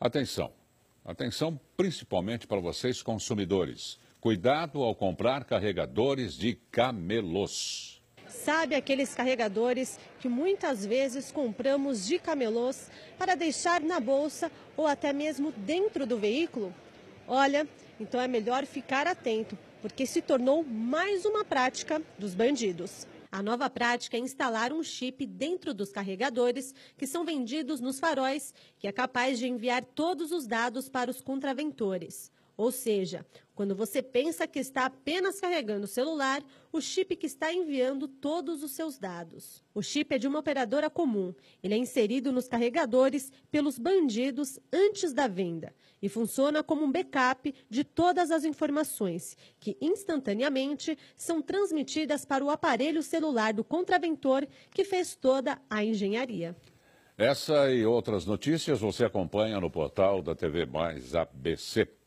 Atenção, atenção principalmente para vocês consumidores. Cuidado ao comprar carregadores de camelôs. Sabe aqueles carregadores que muitas vezes compramos de camelôs para deixar na bolsa ou até mesmo dentro do veículo? Olha, então é melhor ficar atento, porque se tornou mais uma prática dos bandidos. A nova prática é instalar um chip dentro dos carregadores que são vendidos nos faróis, que é capaz de enviar todos os dados para os contraventores. Ou seja, quando você pensa que está apenas carregando o celular, o chip que está enviando todos os seus dados. O chip é de uma operadora comum. Ele é inserido nos carregadores pelos bandidos antes da venda e funciona como um backup de todas as informações que instantaneamente são transmitidas para o aparelho celular do contraventor que fez toda a engenharia. Essa e outras notícias você acompanha no portal da TV Mais ABC.